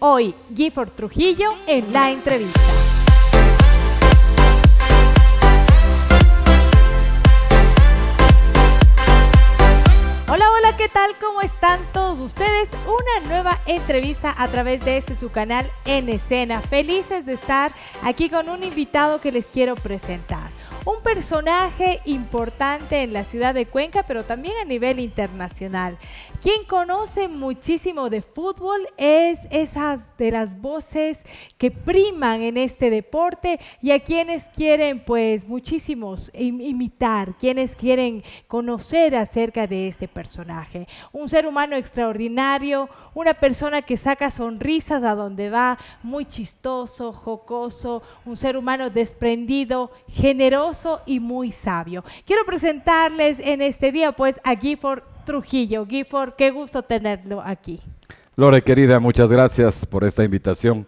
Hoy, Gifford Trujillo en la entrevista. Hola, hola, ¿qué tal? ¿Cómo están todos ustedes? Una nueva entrevista a través de este su canal En Escena. Felices de estar aquí con un invitado que les quiero presentar un personaje importante en la ciudad de Cuenca, pero también a nivel internacional. Quien conoce muchísimo de fútbol es esas de las voces que priman en este deporte y a quienes quieren pues muchísimos imitar, quienes quieren conocer acerca de este personaje. Un ser humano extraordinario, una persona que saca sonrisas a donde va, muy chistoso, jocoso, un ser humano desprendido, generoso y muy sabio. Quiero presentarles en este día pues a Gifford Trujillo. Gifford, qué gusto tenerlo aquí. Lore, querida, muchas gracias por esta invitación.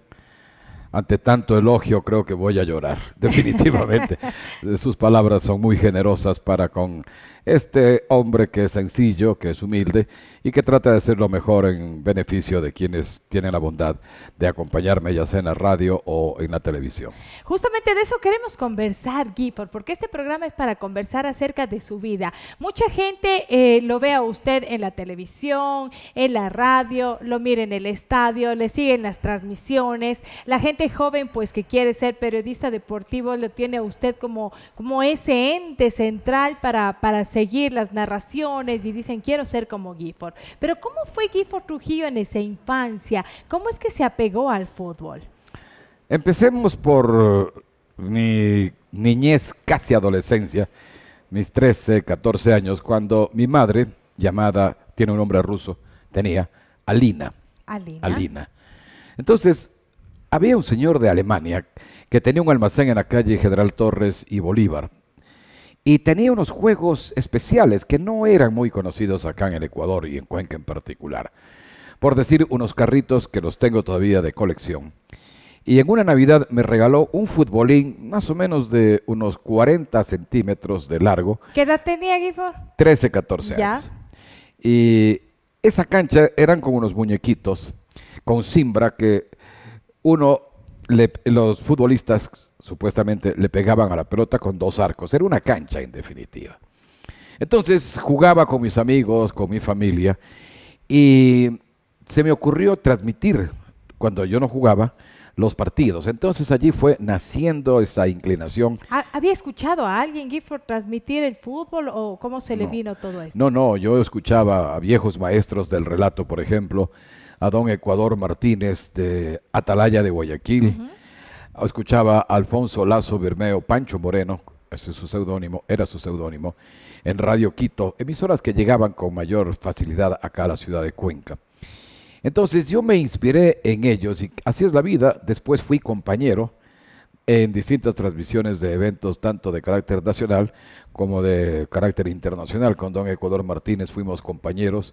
Ante tanto elogio creo que voy a llorar, definitivamente. Sus palabras son muy generosas para con este hombre que es sencillo, que es humilde y que trata de hacer lo mejor en beneficio de quienes tienen la bondad de acompañarme ya sea en la radio o en la televisión. Justamente de eso queremos conversar, Gifford, porque este programa es para conversar acerca de su vida. Mucha gente eh, lo ve a usted en la televisión, en la radio, lo mira en el estadio, le siguen las transmisiones. La gente joven, pues que quiere ser periodista deportivo, lo tiene a usted como, como ese ente central para, para seguir las narraciones y dicen, quiero ser como Gifford. Pero ¿cómo fue Gifford Trujillo en esa infancia? ¿Cómo es que se apegó al fútbol? Empecemos por eh, mi niñez, casi adolescencia, mis 13, 14 años, cuando mi madre, llamada, tiene un nombre ruso, tenía Alina. Alina. Alina. Entonces, había un señor de Alemania que tenía un almacén en la calle General Torres y Bolívar y tenía unos juegos especiales que no eran muy conocidos acá en el Ecuador y en Cuenca en particular. Por decir, unos carritos que los tengo todavía de colección. Y en una Navidad me regaló un futbolín más o menos de unos 40 centímetros de largo. ¿Qué edad tenía, Gifford? 13, 14 años. Y esa cancha eran con unos muñequitos, con simbra que uno, los futbolistas supuestamente le pegaban a la pelota con dos arcos. Era una cancha, en definitiva. Entonces jugaba con mis amigos, con mi familia, y se me ocurrió transmitir, cuando yo no jugaba, los partidos. Entonces allí fue naciendo esa inclinación. ¿Había escuchado a alguien, Gifford, transmitir el fútbol o cómo se le vino todo esto? No, no, yo escuchaba a viejos maestros del relato, por ejemplo, a don Ecuador Martínez de Atalaya de Guayaquil escuchaba a Alfonso Lazo Bermeo, Pancho Moreno, ese es su seudónimo, era su seudónimo, en Radio Quito, emisoras que llegaban con mayor facilidad acá a la ciudad de Cuenca. Entonces yo me inspiré en ellos y así es la vida. Después fui compañero en distintas transmisiones de eventos, tanto de carácter nacional como de carácter internacional. Con don Ecuador Martínez fuimos compañeros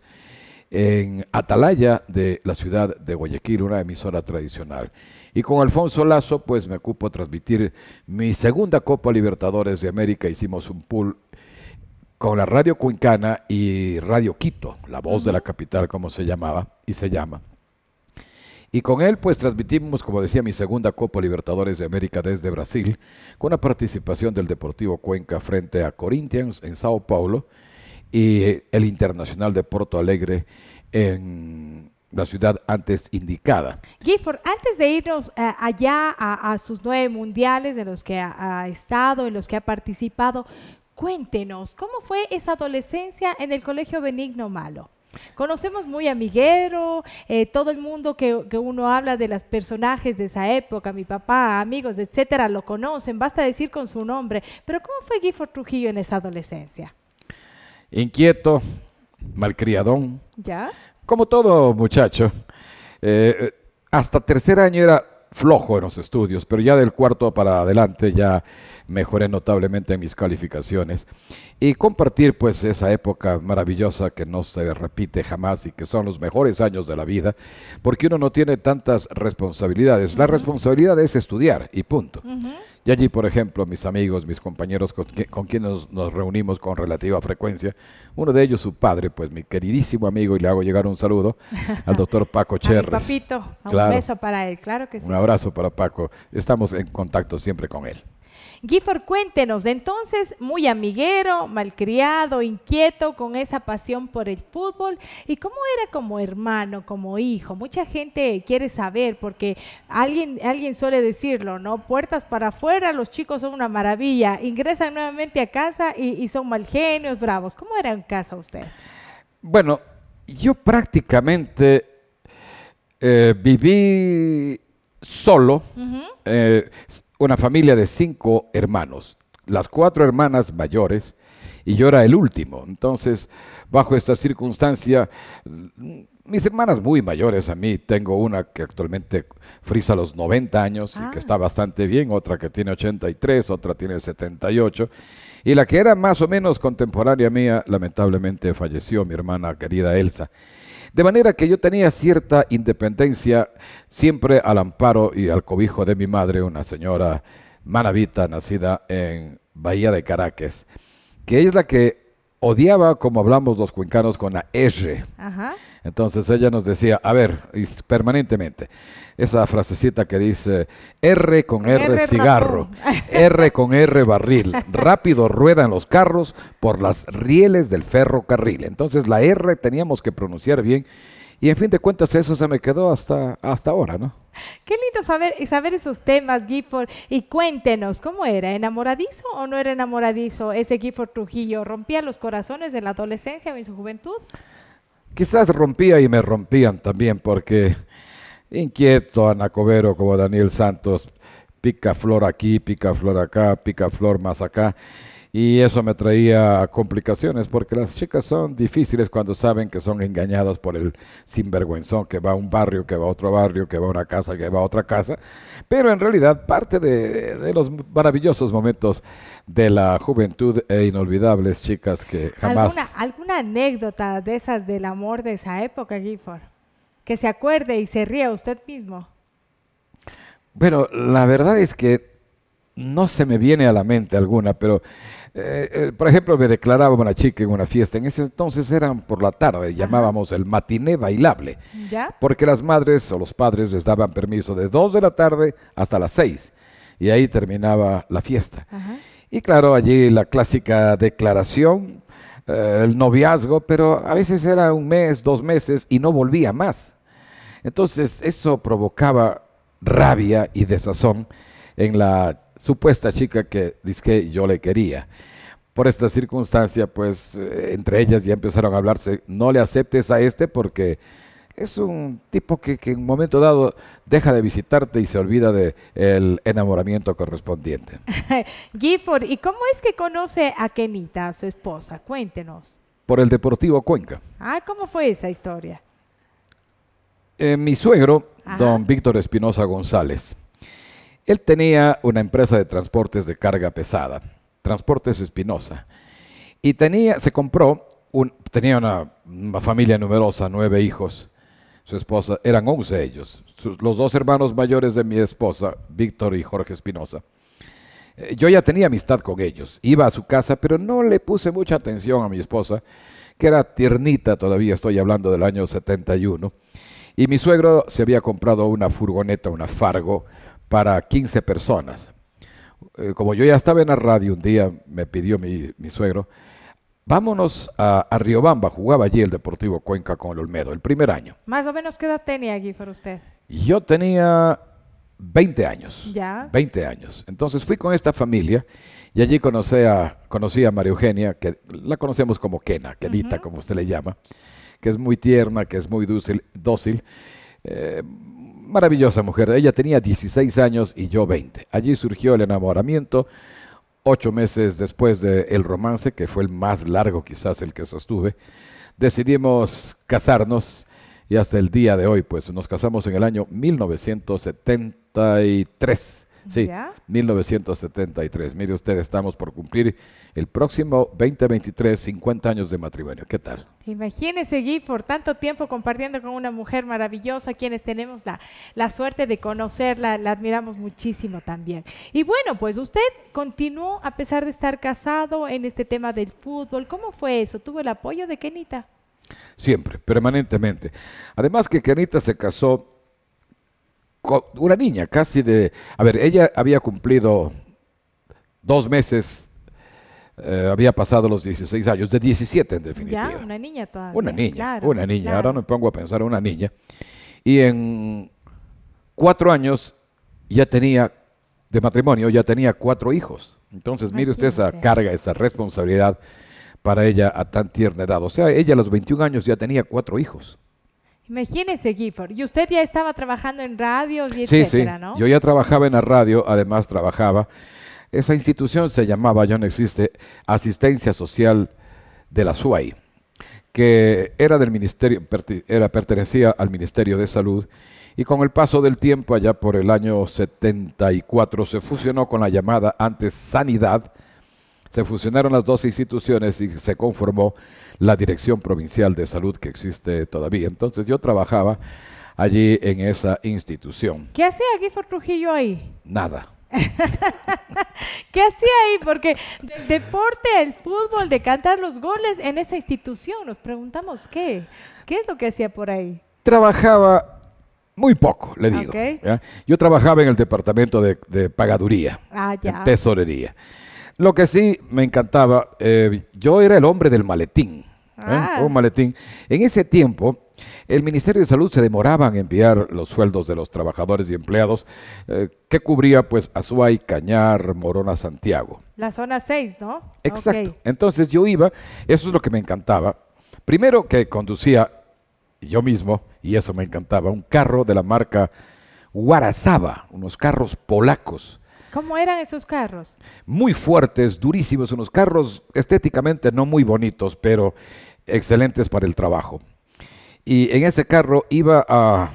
en Atalaya de la ciudad de Guayaquil, una emisora tradicional. Y con Alfonso Lazo, pues me ocupo transmitir mi segunda Copa Libertadores de América. Hicimos un pool con la Radio Cuencana y Radio Quito, la voz de la capital, como se llamaba y se llama. Y con él, pues transmitimos, como decía, mi segunda Copa Libertadores de América desde Brasil, con la participación del Deportivo Cuenca frente a Corinthians en Sao Paulo y el Internacional de Porto Alegre en la ciudad antes indicada. Gifford, antes de irnos eh, allá a, sus nueve mundiales en los que ha, estado, en los que ha participado, cuéntenos, ¿cómo fue esa adolescencia en el Colegio Benigno Malo? Conocemos muy a eh, todo el mundo que, que, uno habla de los personajes de esa época, mi papá, amigos, etcétera, lo conocen, basta decir con su nombre. Pero ¿cómo fue Gifford Trujillo en esa adolescencia? inquieto, malcriadón. ¿Ya? Como todo muchacho. Eh, eh, hasta tercer año era flojo en los estudios, pero ya del cuarto para adelante ya mejoré notablemente mis calificaciones. Y compartir pues esa época maravillosa que no se repite jamás y que son los mejores años de la vida, porque uno no tiene tantas responsabilidades. La responsabilidad es estudiar y punto. Y allí, por ejemplo, mis amigos, mis compañeros con, quienes nos, reunimos con relativa frecuencia, uno de ellos, su padre, pues mi queridísimo amigo, y le hago llegar un saludo al doctor Paco Cherres. papito, un beso para él, claro que sí. Un abrazo para Paco. Estamos en contacto siempre con él. Gifford, cuéntenos, de entonces muy amiguero, malcriado, inquieto, con esa pasión por el fútbol, ¿y cómo era como hermano, como hijo? Mucha gente quiere saber porque alguien, alguien suele decirlo, ¿no? Puertas para afuera, los chicos son una maravilla, ingresan nuevamente a casa y, son mal genios, bravos. ¿Cómo era en casa usted? Bueno, yo prácticamente eh, viví solo una familia de cinco hermanos, las cuatro hermanas mayores, y yo era el último. Entonces, bajo esta circunstancia, mm, mis hermanas muy mayores a mí, tengo una que actualmente frisa los 90 años y que ah. está bastante bien, otra que tiene 83, otra tiene 78, y la que era más o menos contemporánea mía, lamentablemente falleció mi hermana querida Elsa. De manera que yo tenía cierta independencia, siempre al amparo y al cobijo de mi madre, una señora manavita nacida en Bahía de Caracas, que es la que odiaba como hablamos los cuencanos con la R. Entonces ella nos decía, a ver, permanentemente, esa frasecita que dice R con R, cigarro, R con R barril, rápido ruedan los carros por las rieles del ferrocarril. Entonces la R teníamos que pronunciar bien y en fin de cuentas eso se me quedó hasta, hasta ahora, ¿no? Qué lindo saber, saber esos temas, Gifford. Y cuéntenos, ¿cómo era? ¿Enamoradizo o no era enamoradizo ese Gifford Trujillo? ¿Rompía los corazones en la adolescencia o en su juventud? Quizás rompía y me rompían también, porque inquieto, anacobero como Daniel Santos, pica flor aquí, pica flor acá, pica flor más acá. Y eso me traía complicaciones porque las chicas son difíciles cuando saben que son engañadas por el sinvergüenzón que va a un barrio, que va a otro barrio, que va a una casa, que va a otra casa. Pero en realidad parte de, los maravillosos momentos de la juventud e inolvidables chicas que jamás... ¿Alguna, anécdota de esas del amor de esa época, Gifford? Que se acuerde y se ría usted mismo. Bueno, la verdad es que no se me viene a la mente alguna, pero eh, eh, por ejemplo, me declaraba una chica en una fiesta. En ese entonces eran por la tarde, llamábamos el matiné bailable. Porque las madres o los padres les daban permiso de 2 de la tarde hasta las 6. Y ahí terminaba la fiesta. Y claro, allí la clásica declaración, eh, el noviazgo, pero a veces era un mes, dos meses y no volvía más. Entonces, eso provocaba rabia y desazón en la supuesta chica que dizque yo le quería. Por esta circunstancia, pues eh, entre ellas ya empezaron a hablarse, no le aceptes a este porque es un tipo que, en un momento dado deja de visitarte y se olvida del el enamoramiento correspondiente. Gifford, ¿y cómo es que conoce a Kenita, su esposa? Cuéntenos. Por el Deportivo Cuenca. Ah, ¿cómo fue esa historia? Eh, mi suegro, don Víctor Espinosa González, él tenía una empresa de transportes de carga pesada, Transportes Espinosa, y tenía, se compró, tenía una, familia numerosa, nueve hijos, su esposa, eran once ellos, los dos hermanos mayores de mi esposa, Víctor y Jorge Espinosa. Eh, yo ya tenía amistad con ellos, iba a su casa, pero no le puse mucha atención a mi esposa, que era tiernita todavía, estoy hablando del año 71, y mi suegro se había comprado una furgoneta, una Fargo, para 15 personas. Eh, como yo ya estaba en la radio un día, me pidió mi, suegro, vámonos a, Riobamba, jugaba allí el Deportivo Cuenca con el Olmedo, el primer año. Más o menos, ¿qué edad tenía allí para usted? Yo tenía 20 años. Ya. 20 años. Entonces fui con esta familia y allí conocí a, conocí a María Eugenia, que la conocemos como Kena, Kenita, como usted le llama, que es muy tierna, que es muy dócil. dócil eh, maravillosa mujer. Ella tenía 16 años y yo 20. Allí surgió el enamoramiento. Ocho meses después del romance, que fue el más largo quizás el que sostuve, decidimos casarnos y hasta el día de hoy, pues nos casamos en el año 1973. Sí, 1973. Mire usted, estamos por cumplir el próximo 2023 50 años de matrimonio. ¿Qué tal? Imagínese, Guy, por tanto tiempo compartiendo con una mujer maravillosa, quienes tenemos la, la suerte de conocerla, la admiramos muchísimo también. Y bueno, pues usted continuó, a pesar de estar casado, en este tema del fútbol. ¿Cómo fue eso? ¿Tuvo el apoyo de Kenita? Siempre, permanentemente. Además que Kenita se casó una niña casi de... A ver, ella había cumplido dos meses, eh, había pasado los 16 años, de 17 en definitiva. Ya, una niña todavía. Una niña, una niña. Ahora me pongo a pensar, una niña. Y en cuatro años ya tenía, de matrimonio, ya tenía cuatro hijos. Entonces, mire usted esa carga, esa responsabilidad para ella a tan tierna edad. O sea, ella a los 21 años ya tenía cuatro hijos. Imagínese, Gifford. Y usted ya estaba trabajando en radio y etcétera, ¿no? Yo ya trabajaba en la radio, además trabajaba. Esa institución se llamaba, ya no existe, Asistencia Social de la SUAI, que era del ministerio, era, pertenecía al Ministerio de Salud y con el paso del tiempo, allá por el año 74, se fusionó con la llamada antes Sanidad, se fusionaron las dos instituciones y se conformó la Dirección Provincial de Salud que existe todavía. Entonces yo trabajaba allí en esa institución. ¿Qué hacía Gifford Trujillo ahí? Nada. ¿Qué hacía ahí? Porque del deporte, el fútbol, de cantar los goles en esa institución, nos preguntamos qué. ¿Qué es lo que hacía por ahí? Trabajaba muy poco, le digo. Yo trabajaba en el departamento de, pagaduría, ah, tesorería. Lo que sí me encantaba, eh, yo era el hombre del maletín. ¿eh? Ah. Un maletín. En ese tiempo, el Ministerio de Salud se demoraba en enviar los sueldos de los trabajadores y empleados eh, que cubría pues Azuay, Cañar, Morona, Santiago. La zona 6, ¿no? Exacto. Entonces yo iba, eso es lo que me encantaba. Primero que conducía yo mismo, y eso me encantaba, un carro de la marca Guarazaba, unos carros polacos ¿Cómo eran esos carros? Muy fuertes, durísimos, unos carros estéticamente no muy bonitos, pero excelentes para el trabajo. Y en ese carro iba a,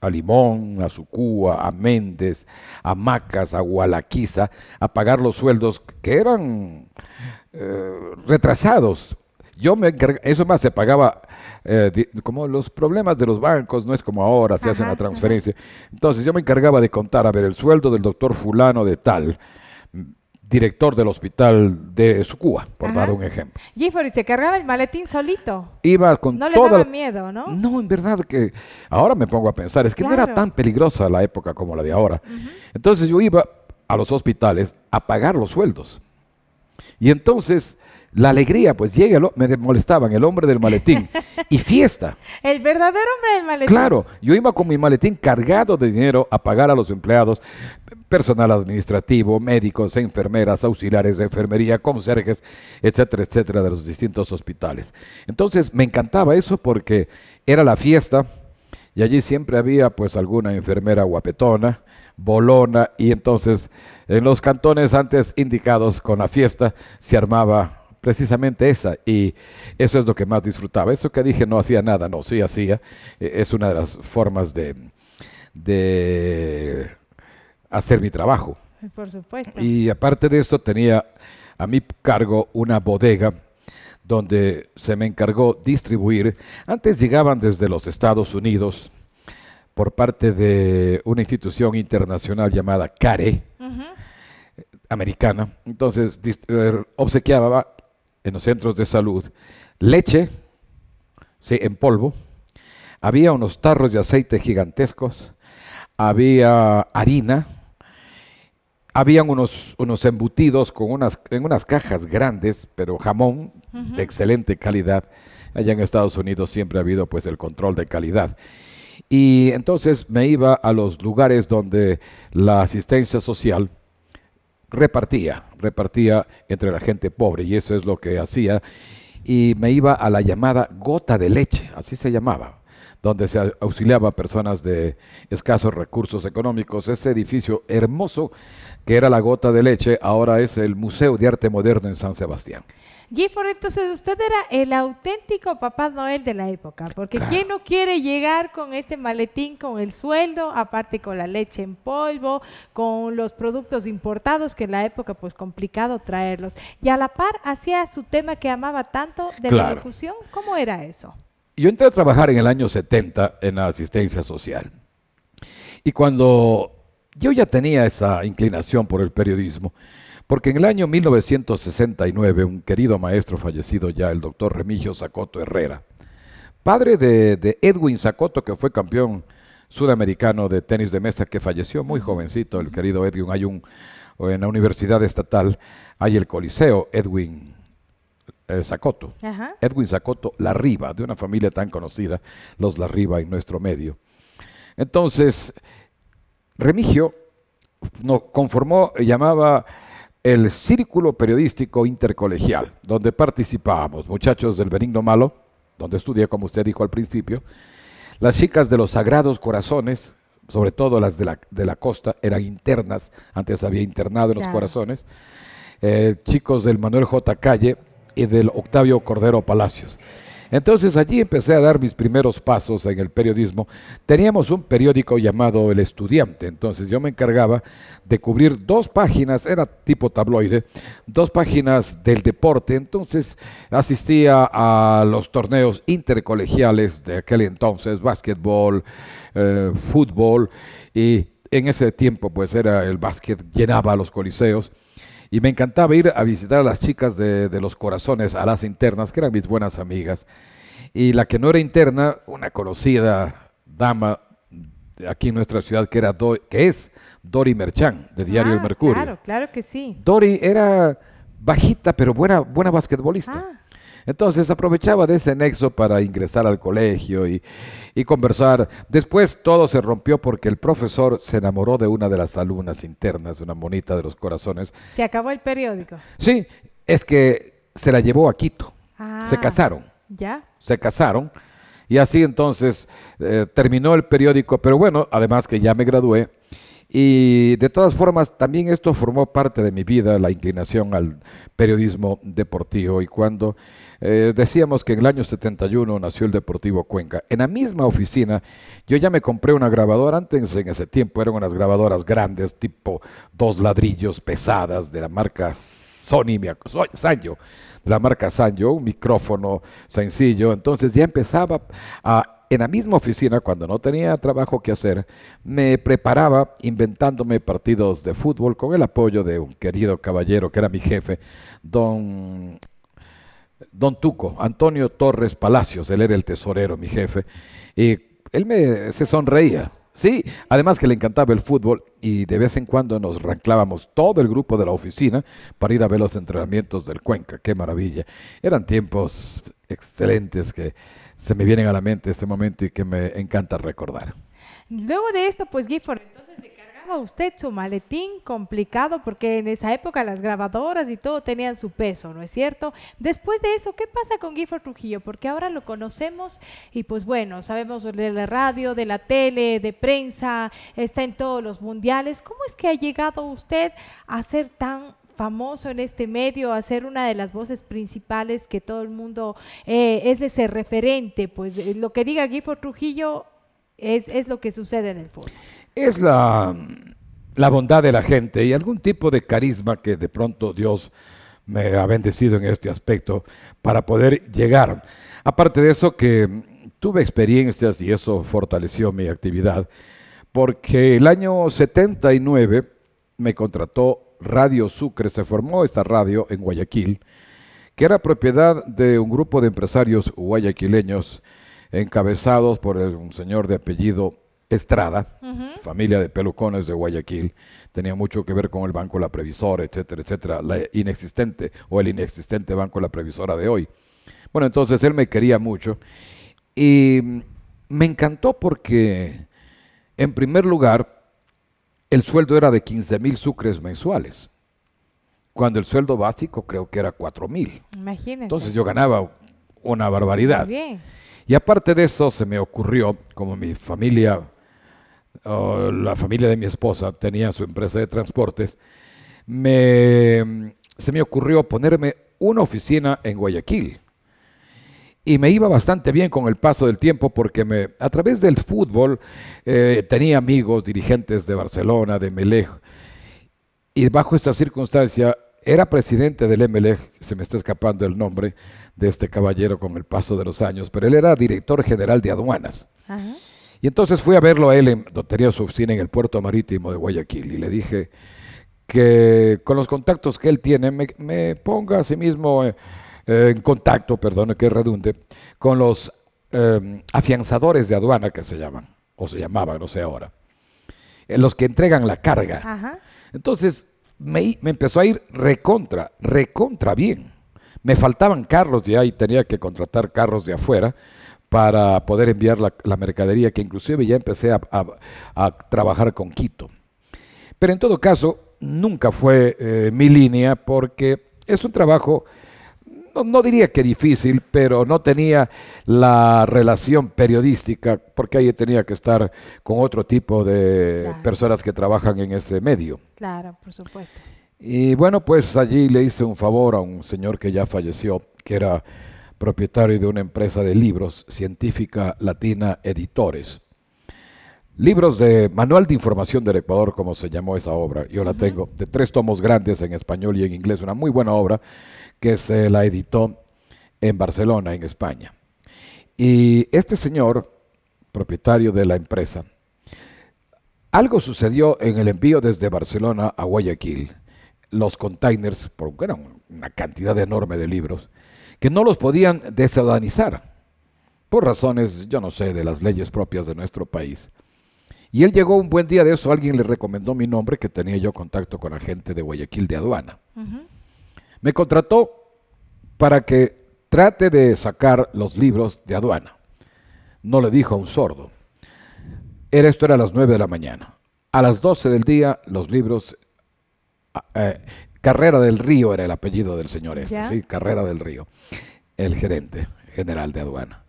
a Limón, a Sucúa, a Méndez, a Macas, a Gualaquiza, a pagar los sueldos que eran eh, retrasados. Yo me eso más, se pagaba eh, como los problemas de los bancos, no es como ahora, se hace una transferencia. Entonces yo me encargaba de contar, a ver, el sueldo del doctor fulano de tal director del hospital de Sucúa, por dar un ejemplo. Y se cargaba el maletín solito. Iba con No le daba miedo, ¿no? No, en verdad que ahora me pongo a pensar, es que no era tan peligrosa la época como la de ahora. Entonces yo iba a los hospitales a pagar los sueldos. Y entonces la alegría, pues llega, me molestaban, el hombre del maletín. Y fiesta. el verdadero hombre del maletín. Claro, yo iba con mi maletín cargado de dinero a pagar a los empleados, personal administrativo, médicos, enfermeras, auxiliares de enfermería, conserjes, etcétera, etcétera, de los distintos hospitales. Entonces me encantaba eso porque era la fiesta y allí siempre había pues alguna enfermera guapetona, bolona y entonces en los cantones antes indicados con la fiesta se armaba precisamente esa. Y eso es lo que más disfrutaba. Eso que dije no hacía nada, no, sí hacía. E, es una de las formas de, hacer mi trabajo. Por supuesto. Y aparte de esto tenía a mi cargo una bodega donde se me encargó distribuir. Antes llegaban desde los Estados Unidos por parte de una institución internacional llamada CARE, eh, americana. Entonces eh, obsequiaba en los centros de salud, leche, en polvo, había unos tarros de aceite gigantescos, había harina, habían unos, unos embutidos con unas, en unas cajas grandes, pero jamón de excelente calidad. Allá en Estados Unidos siempre ha habido pues el control de calidad. Y entonces me iba a los lugares donde la asistencia social repartía, repartía entre la gente pobre y eso es lo que hacía. Y me iba a la llamada gota de leche, así se llamaba, donde se auxiliaba a personas de escasos recursos económicos. Ese edificio hermoso que era la gota de leche, ahora es el Museo de Arte Moderno en San Sebastián. Gifford, entonces usted era el auténtico Papá Noel de la época, porque ¿quién no quiere llegar con ese maletín, con el sueldo, aparte con la leche en polvo, con los productos importados, que en la época pues complicado traerlos? Y a la par hacía su tema que amaba tanto de la locución, ¿cómo era eso? Yo entré a trabajar en el año 70 en la asistencia social. Y cuando yo ya tenía esa inclinación por el periodismo, porque en el año 1969, un querido maestro fallecido ya, el doctor Remigio Sacoto Herrera, padre de, Edwin Sacoto, que fue campeón sudamericano de tenis de mesa, que falleció muy jovencito, el querido Edwin, hay un, en la Universidad Estatal, hay el Coliseo Edwin Zacoto. Eh, Sacoto, Edwin Sacoto Larriba, de una familia tan conocida, los Larriba en nuestro medio. Entonces, Remigio nos conformó, llamaba el Círculo Periodístico Intercolegial, donde participábamos muchachos del Benigno Malo, donde estudié, como usted dijo al principio, las chicas de los Sagrados Corazones, sobre todo las de la, de la costa, eran internas, antes había internado en los corazones, eh, chicos del Manuel J. Calle y del Octavio Cordero Palacios. Entonces allí empecé a dar mis primeros pasos en el periodismo. Teníamos un periódico llamado El Estudiante, entonces yo me encargaba de cubrir dos páginas, era tipo tabloide, dos páginas del deporte, entonces asistía a los torneos intercolegiales de aquel entonces, básquetbol, eh, fútbol, y en ese tiempo pues era el básquet, llenaba los coliseos y me encantaba ir a visitar a las chicas de, los corazones, a las internas, que eran mis buenas amigas. Y la que no era interna, una conocida dama aquí en nuestra ciudad que, era que es Dori Merchán, de Diario El ah, Mercurio. Claro, claro que sí. Dori era bajita, pero buena, buena basquetbolista. Ah, entonces aprovechaba de ese nexo para ingresar al colegio y, conversar. Después todo se rompió porque el profesor se enamoró de una de las alumnas internas, una monita de los corazones. Se acabó el periódico. Sí, es que se la llevó a Quito. se ah, casaron. ¿Ya? Se casaron. Y así entonces eh, terminó el periódico. Pero bueno, además que ya me gradué. Y de todas formas, también esto formó parte de mi vida, la inclinación al periodismo deportivo. Y cuando eh, decíamos que en el año 71 nació el Deportivo Cuenca, en la misma oficina yo ya me compré una grabadora. Antes, en ese tiempo, eran unas grabadoras grandes, tipo dos ladrillos pesadas de la marca Sony, de la marca Sanyo, un micrófono sencillo. Entonces ya empezaba a en la misma oficina, cuando no tenía trabajo que hacer, me preparaba inventándome partidos de fútbol con el apoyo de un querido caballero que era mi jefe, don, don Tuco, Antonio Torres Palacios, él era el tesorero, mi jefe, y él se sonreía. Sí, además que le encantaba el fútbol y de vez en cuando nos ranclábamos todo el grupo de la oficina para ir a ver los entrenamientos del Cuenca. ¡Qué maravilla! Eran tiempos excelentes que se me vienen a la mente este momento y que me encanta recordar. Luego de esto, pues Gifford, entonces se cargaba usted su maletín complicado porque en esa época las grabadoras y todo tenían su peso, ¿no es cierto? Después de eso, ¿qué pasa con Gifford Trujillo? Porque ahora lo conocemos y pues bueno, sabemos de la radio, de la tele, de prensa, está en todos los mundiales. ¿Cómo es que ha llegado usted a ser tan famoso en este medio, a ser una de las voces principales que todo el mundo eh, es ese referente, pues eh, lo que diga Gifford Trujillo es, lo que sucede en el foro. Es la, la bondad de la gente y algún tipo de carisma que de pronto Dios me ha bendecido en este aspecto para poder llegar. Aparte de eso que tuve experiencias y eso fortaleció mi actividad, porque el año 79 me contrató Radio Sucre. Se formó esta radio en Guayaquil, que era propiedad de un grupo de empresarios guayaquileños encabezados por un señor de apellido Estrada, familia de pelucones de Guayaquil, tenía mucho que ver con el Banco La Previsora, etcétera, etcétera, la inexistente o el inexistente Banco La Previsora de hoy. Bueno, entonces él me quería mucho y me encantó porque, en primer lugar, el sueldo era de 15 mil sucres mensuales, cuando el sueldo básico creo que era 4 mil. Imagínense. Entonces yo ganaba una barbaridad. bien. Y aparte de eso, se me ocurrió, como mi familia, o la familia de mi esposa tenía su empresa de transportes, se me ocurrió ponerme una oficina en Guayaquil y me iba bastante bien con el paso del tiempo porque me, a través del fútbol eh, tenía amigos, dirigentes de Barcelona, de Melej, y bajo esta circunstancia era presidente del Melej, se me está escapando el nombre de este caballero con el paso de los años, pero él era director general de aduanas. Y entonces fui a verlo a él en Dotería su en el puerto marítimo de Guayaquil y le dije que con los contactos que él tiene me, ponga a sí mismo... Eh, eh, en contacto, perdón que redunde, con los eh, afianzadores de aduana que se llaman, o se llamaban, no sé ahora, los que entregan la carga. Entonces me, empezó a ir recontra, recontra bien. Me faltaban carros ya y tenía que contratar carros de afuera para poder enviar la, mercadería, que inclusive ya empecé a, trabajar con Quito. Pero en todo caso, nunca fue eh, mi línea porque es un trabajo no, diría que difícil, pero no tenía la relación periodística, porque ahí tenía que estar con otro tipo de personas que trabajan en ese medio. Claro, por supuesto. Y bueno, pues allí le hice un favor a un señor que ya falleció, que era propietario de una empresa de libros, Científica Latina Editores. Libros de Manual de Información del Ecuador, como se llamó esa obra, yo la tengo, de tres tomos grandes en español y en inglés, una muy buena obra que se la editó en Barcelona, en España. Y este señor, propietario de la empresa, algo sucedió en el envío desde Barcelona a Guayaquil. Los containers, porque eran una cantidad enorme de libros, que no los podían desodanizar, por razones, yo no sé, de las leyes propias de nuestro país. Y él llegó un buen día de eso, alguien le recomendó mi nombre, que tenía yo contacto con la gente de Guayaquil de aduana. Ajá. Me contrató para que trate de sacar los libros de aduana. No le dijo a un sordo. esto era a las 9 de la mañana. A las 12 del día, los libros. Ah, eh, Carrera del Río era el apellido del señor este, ¿sí? Carrera del Río, el gerente general de aduana.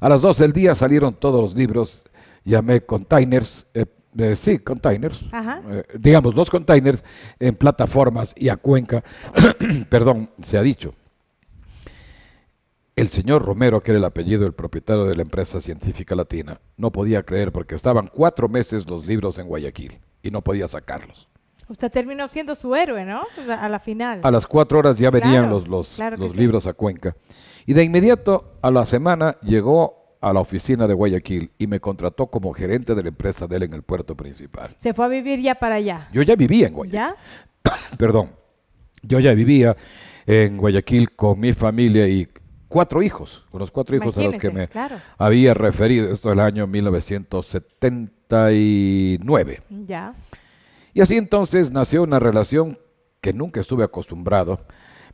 A las 12 del día salieron todos los libros, llamé containers, eh, sí, containers. Eh, digamos, los containers en plataformas y a Cuenca, perdón, se ha dicho. El señor Romero, que era el apellido del propietario de la empresa científica latina, no podía creer porque estaban cuatro meses los libros en Guayaquil y no podía sacarlos. Usted terminó siendo su héroe, ¿no? A la final. A las cuatro horas ya venían los, los, los libros a Cuenca. Y de inmediato a la semana llegó a la oficina de Guayaquil y me contrató como gerente de la empresa de él en el puerto principal. Se fue a vivir ya para allá. Yo ya vivía en Guayaquil. ¿Ya? Perdón. Yo ya vivía en Guayaquil con mi familia y cuatro hijos, con los cuatro hijos a los que me había referido. Esto es el año 1979. Ya. Y así entonces nació una relación que nunca estuve acostumbrado,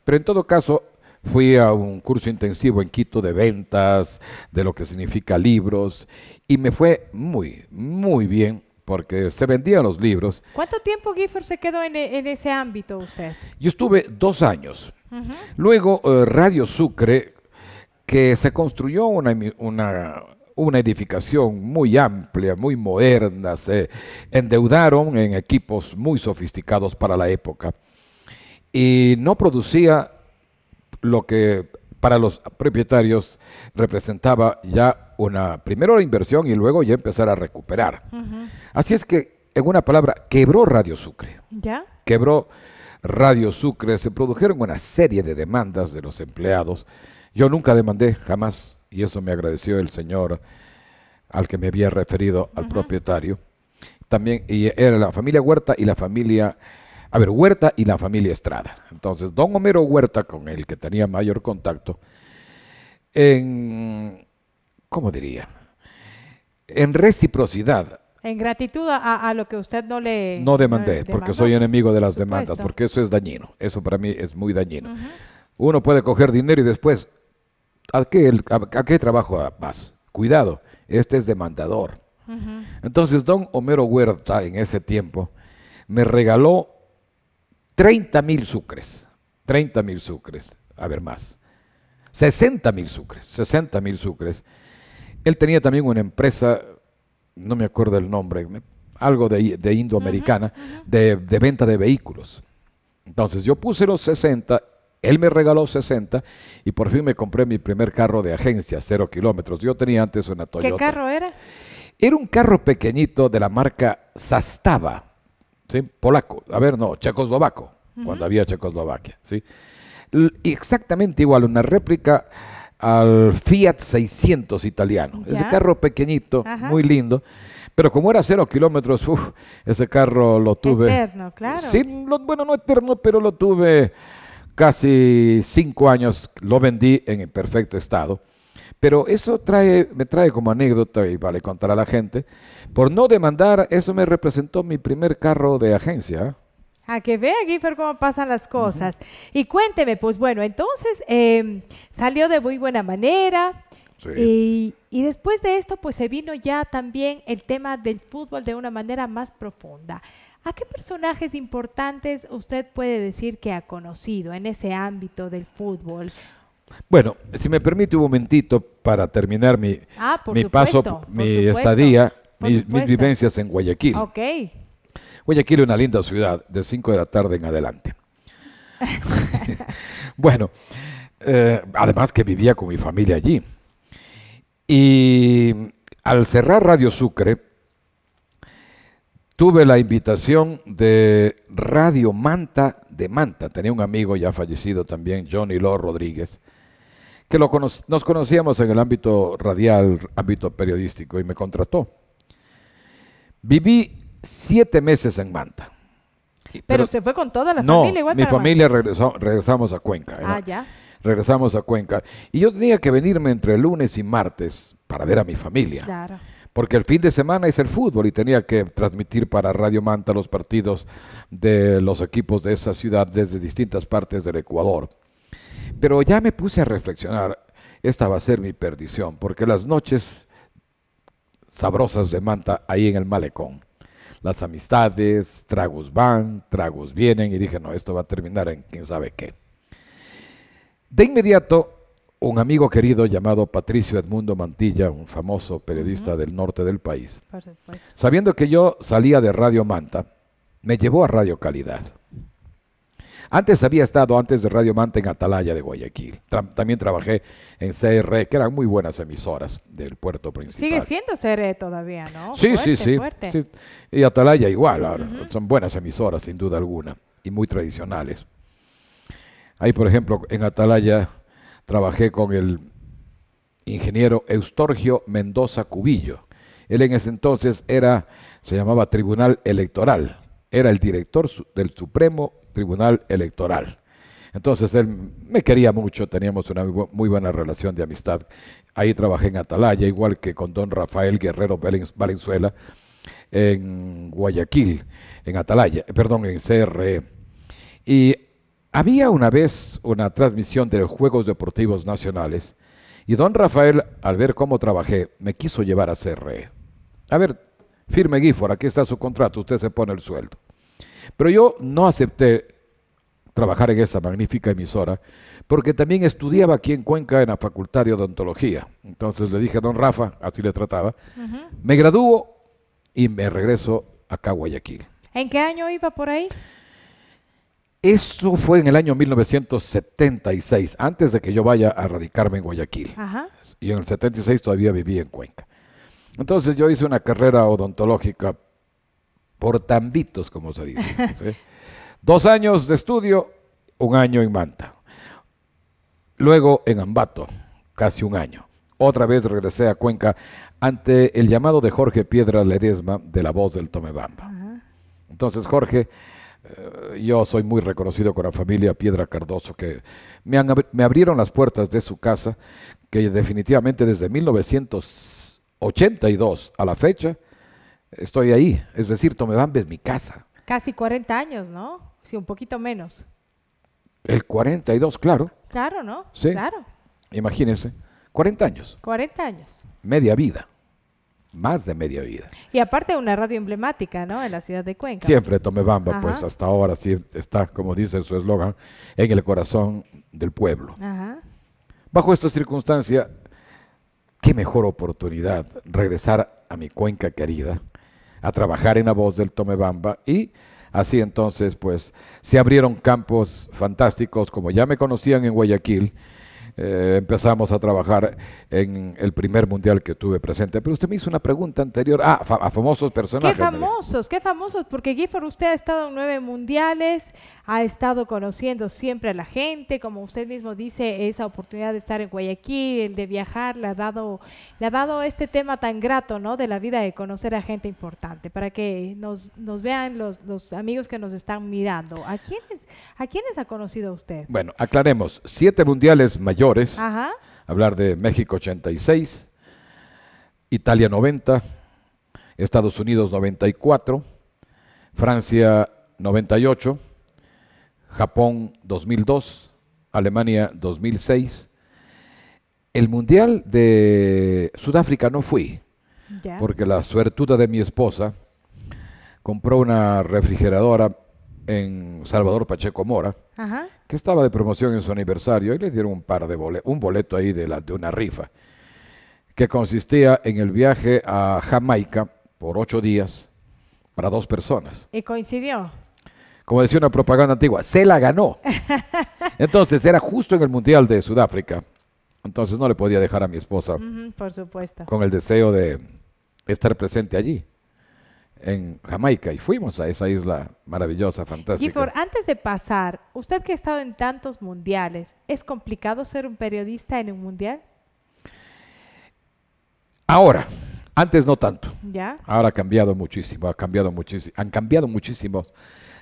pero en todo caso Fui a un curso intensivo en Quito de ventas, de lo que significa libros, y me fue muy, muy bien porque se vendían los libros. ¿Cuánto tiempo Gifford se quedó e, en, ese ámbito usted? Yo estuve dos años. Luego eh, Radio Sucre, que se construyó una, una edificación muy amplia, muy moderna, se endeudaron en equipos muy sofisticados para la época y no producía lo que para los propietarios representaba ya una primero la inversión y luego ya empezar a recuperar. Así es que, en una palabra, quebró Radio Sucre. ¿Ya? Quebró Radio Sucre. Se produjeron una serie de demandas de los empleados. Yo nunca demandé, jamás, y eso me agradeció el señor al que me había referido, al propietario. También, y era la familia Huerta y la familia a ver, Huerta y la familia Estrada. Entonces, don Homero Huerta, con el que tenía mayor contacto, en, ¿cómo diría? En reciprocidad. En gratitud a, lo que usted no le... No demandé, porque soy enemigo de las demandas, porque eso es dañino, eso para mí es muy dañino. Uno puede coger dinero y después, ¿a qué, a, qué trabajo vas? Cuidado, este es demandador. Entonces, don Homero Huerta en ese tiempo me regaló 30 mil sucres, 30 mil sucres, a ver más, 60 mil sucres, 60 mil sucres. Él tenía también una empresa, no me acuerdo el nombre, algo de, indoamericana, de, venta de vehículos. Entonces yo puse los 60 él me regaló 60 y por fin me compré mi primer carro de agencia, cero kilómetros. Yo tenía antes una Toyota. ¿Qué carro era? Era un carro pequeñito de la marca Sastava. Polaco, a ver, no, checoslovaco, cuando había Checoslovaquia, ¿sí? Exactamente igual, una réplica al Fiat 600 italiano. Ese carro pequeñito, muy lindo. Pero como era cero kilómetros, ese carro lo tuve. Eterno, claro. bueno, no eterno, pero lo tuve casi cinco años. Lo vendí en perfecto estado. Pero eso me trae como anécdota y vale contar a la gente. Por no demandar, eso me representó mi primer carro de agencia. A que vea, Giffer, cómo pasan las cosas. Y cuénteme, pues bueno, entonces em, salió de muy buena manera. Y, y, después de esto, pues se vino ya también el tema del fútbol de una manera más profunda. ¿A qué personajes importantes usted puede decir que ha conocido en ese ámbito del fútbol? Bueno, si me permite un momentito para terminar mi, ah, paso, mi estadía, mis vivencias en Guayaquil. Guayaquil es una linda ciudad, de 5 de la tarde en adelante. bueno, eh, además que vivía con mi familia allí. Y al cerrar Radio Sucre, tuve la invitación de Radio Manta de Manta. Tenía un amigo ya fallecido también, Johnny Lo Rodríguez, que nos conocíamos en el ámbito radial, ámbito periodístico, y me contrató. Viví siete meses en Manta. Pero, se fue con toda la familia. Igual mi familia regresamos a Cuenca. ¿eh? Ah, ya. Regresamos a Cuenca. Y yo tenía que venirme entre lunes y martes para ver a mi familia. Claro. Porque el fin de semana es el fútbol y tenía que transmitir para Radio Manta los partidos de los equipos de esa ciudad desde distintas partes del Ecuador. Pero ya me puse a reflexionar, esta va a ser mi perdición, porque las noches sabrosas de Manta ahí en el malecón, las amistades, tragos van, tragos vienen, y dije, no, esto va a terminar en quién sabe qué. De inmediato, un amigo querido llamado Patricio Edmundo Mantilla, un famoso periodista del norte del país, sabiendo que yo salía de Radio Manta, me llevó a Radio Calidad. Antes había estado, antes de Radio Manta, en Atalaya de Guayaquil. también trabajé en CR, que eran muy buenas emisoras del puerto principal. Sigue siendo CR todavía, ¿no? Sí, sí, sí, Y Atalaya igual, son buenas emisoras, sin duda alguna, y muy tradicionales. Ahí, por ejemplo, en Atalaya trabajé con el ingeniero Eustorgio Mendoza Cubillo. Él en ese entonces era, se llamaba Tribunal Electoral, era el director del Supremo Tribunal Electoral. Entonces él me quería mucho, teníamos una muy buena relación de amistad. Ahí trabajé en Atalaya, igual que con don Rafael Guerrero Valenzuela, en Guayaquil, en Atalaya, eh, perdón, en CRE. Y había una vez una transmisión de los Juegos Deportivos Nacionales y don Rafael, al ver cómo trabajé, me quiso llevar a CRE. A ver, firme Guifor, aquí está su contrato, usted se pone el sueldo. Pero yo no acepté trabajar en esa magnífica emisora, porque también estudiaba aquí en Cuenca en la Facultad de Odontología. Entonces le dije a don Rafa, así le trataba, me gradúo y me regreso acá a Guayaquil. ¿En qué año iba por ahí? Eso fue en el año 1976, antes de que yo vaya a radicarme en Guayaquil. Y en el 76 todavía vivía en Cuenca. Entonces yo hice una carrera odontológica por tambitos, como se dice. Dos años de estudio, un año en Manta. Luego en Ambato, casi un año. Otra vez regresé a Cuenca ante el llamado de Jorge Piedra Ledesma de la voz del Tomebamba. Entonces, Jorge, eh, yo soy muy reconocido con la familia Piedra Cardoso, que me, me abrieron las puertas de su casa, que definitivamente desde 1982 a la fecha estoy ahí. Es decir, Tomebamba es mi casa. Casi 40 años, ¿no? Sí, un poquito menos. El 42, claro. Claro, ¿no? Sí. Claro. Imagínense, 40 años. 40 años. Media vida. Más de media vida. Y aparte una radio emblemática, ¿no? En la ciudad de Cuenca. Siempre Tomebamba, pues hasta ahora sí está, como dice su eslogan, en el corazón del pueblo. Ajá. Bajo esta circunstancia, qué mejor oportunidad regresar a mi Cuenca querida a trabajar en la voz del Tomebamba y así entonces pues se abrieron campos fantásticos como ya me conocían en Guayaquil eh, empezamos a trabajar en el primer mundial que tuve presente. Pero usted me hizo una pregunta anterior. Ah, a famosos personajes. ¿Qué famosos? ¿Qué famosos? Porque Gifford, usted ha estado en nueve mundiales, ha estado conociendo siempre a la gente, como usted mismo dice, esa oportunidad de estar en Guayaquil, el de viajar, le ha dado, le ha dado este tema tan grato, ¿no? De la vida, de conocer a gente importante, para que nos, vean los, amigos que nos están mirando. ¿A quiénes, ¿A quiénes ha conocido usted? Bueno, aclaremos, siete mundiales mayores hablar de México 86, Italia 90, Estados Unidos 94, Francia 98, Japón 2002, Alemania 2006. El Mundial de Sudáfrica no fui, porque la suertuda de mi esposa compró una refrigeradora en Salvador Pacheco Mora, que estaba de promoción en su aniversario y le dieron un par de un boleto ahí de, la, de una rifa, que consistía en el viaje a Jamaica por ocho días para dos personas. ¿Y coincidió? Como decía una propaganda antigua, se la ganó. Entonces era justo en el Mundial de Sudáfrica. Entonces no le podía dejar a mi esposa. por supuesto. Con el deseo de estar presente allí en Jamaica y fuimos a esa isla maravillosa, fantástica. por antes de pasar, usted que ha estado en tantos mundiales, ¿es complicado ser un periodista en un mundial? Ahora, antes no tanto. ¿Ya? Ahora ha cambiado muchísimo, ha cambiado muchísimo, han cambiado muchísimos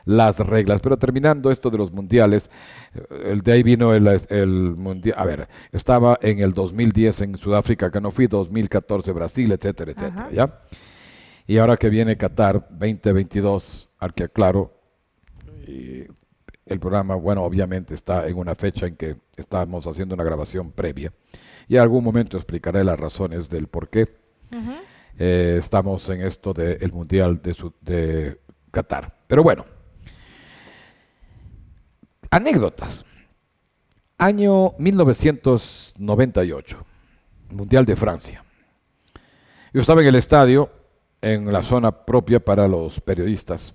las reglas. Pero terminando esto de los mundiales, eh, el de ahí vino el, mundial. A ver, estaba en el 2010 en Sudáfrica, que no fui, 2014 Brasil, etcétera, etcétera, ¿ya? Y ahora que viene Qatar 2022, al que aclaro, el programa, bueno, obviamente está en una fecha en que estamos haciendo una grabación previa. Y en algún momento explicaré las razones del por qué eh, estamos en esto del Mundial de, de Qatar. Pero bueno, anécdotas. Año 1998, Mundial de Francia. Yo estaba en el estadio en la zona propia para los periodistas.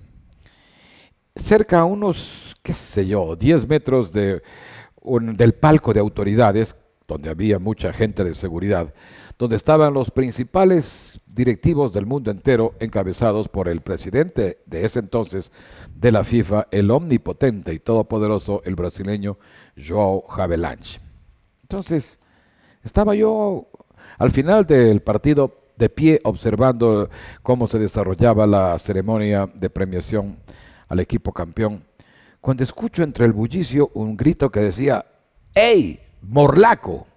Cerca a unos, qué sé yo, 10 metros de del palco de autoridades, donde había mucha gente de seguridad, donde estaban los principales directivos del mundo entero encabezados por el presidente de ese entonces de la FIFA, el omnipotente y todopoderoso, el brasileño João Havelange. Entonces, estaba yo al final del partido de pie observando cómo se desarrollaba la ceremonia de premiación al equipo campeón, cuando escucho entre el bullicio un grito que decía, ¡Ey, morlaco!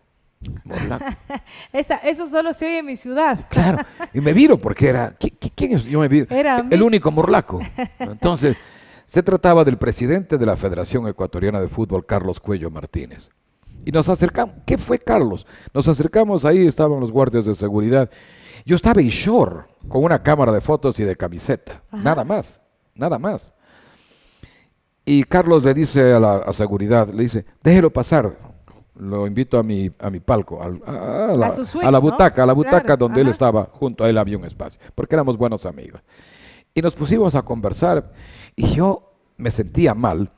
eso solo se oye en mi ciudad. claro, y me viro porque era, ¿quién es? Yo me viro. Era el único morlaco. Entonces, se trataba del presidente de la Federación Ecuatoriana de Fútbol, Carlos Cuello Martínez y nos acercamos. ¿Qué fue Carlos? Nos acercamos, ahí estaban los guardias de seguridad yo estaba en short, con una cámara de fotos y de camiseta. Nada más, nada más. Y Carlos le dice a la seguridad, le dice, déjelo pasar, lo invito a mi, a mi palco, a, la, butaca, a la butaca donde él estaba, junto a él había un espacio, porque éramos buenos amigos. Y nos pusimos a conversar y yo me sentía mal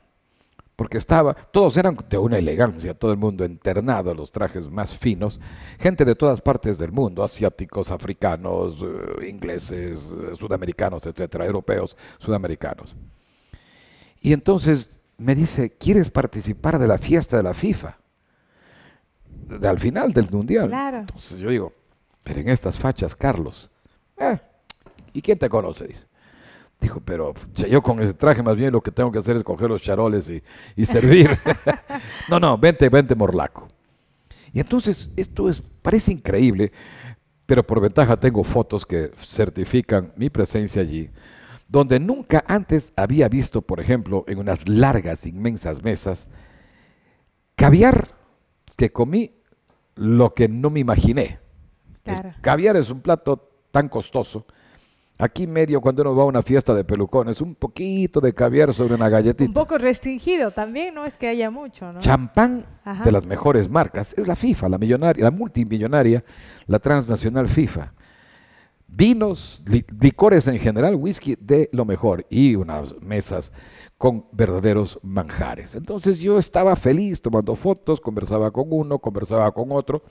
porque estaba, todos eran de una elegancia, todo el mundo internado, los trajes más finos, gente de todas partes del mundo, asiáticos, africanos, eh, ingleses, eh, sudamericanos, etcétera, europeos, sudamericanos. Y entonces me dice, ¿quieres participar de la fiesta de la FIFA? al final del mundial. Entonces yo digo, pero en estas fachas, Carlos, eh, ¿y quién te conoce? Dice. Dijo, pero yo con ese traje más bien lo que tengo que hacer es coger los charoles y, servir. no, no, vente, vente morlaco. Y entonces esto es, parece increíble, pero por ventaja tengo fotos que certifican mi presencia allí, donde nunca antes había visto, por ejemplo, en unas largas, inmensas mesas, caviar que comí lo que no me imaginé. caviar es un plato tan costoso Aquí medio cuando uno va a una fiesta de pelucones, un poquito de caviar sobre una galletita. Un poco restringido también, no es que haya mucho, ¿no? Champán de las mejores marcas. Es la FIFA, la millonaria, la multimillonaria, la transnacional FIFA. Vinos, licores en general, whisky de lo mejor y unas mesas con verdaderos manjares. Entonces yo estaba feliz tomando fotos, conversaba con uno, conversaba con otro,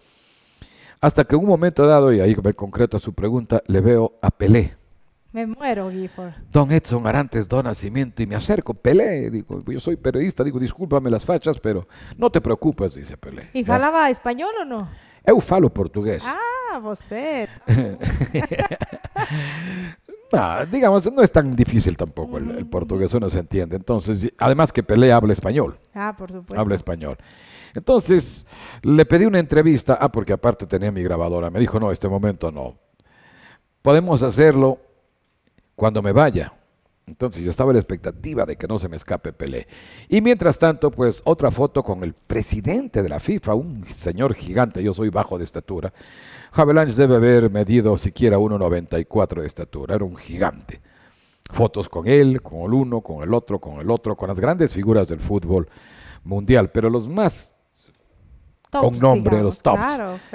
hasta que en un momento dado, y ahí me concreto a su pregunta, le veo a Pelé me muero, Gifford. Don Edson Arantes don nacimiento y me acerco. Pelé, digo, yo soy periodista, digo, discúlpame las fachas, pero no te preocupes, dice Pelé. ¿Y falaba español o no? Eu falo portugués. Ah, vos no, ah, digamos, no es tan difícil tampoco el, portugués. Eso no se entiende. Entonces, además que Pelé habla español. Ah, por supuesto. Habla español. Entonces, le pedí una entrevista, ah, porque aparte tenía mi grabadora, me dijo, no, este momento no. Podemos hacerlo cuando me vaya. Entonces yo estaba en la expectativa de que no se me escape Pelé. Y mientras tanto, pues otra foto con el presidente de la FIFA, un señor gigante, yo soy bajo de estatura. Javelin debe haber medido siquiera 1,94 de estatura, era un gigante. Fotos con él, con el uno, con el otro, con el otro, con las grandes figuras del fútbol mundial, pero los más con nombre, los tops,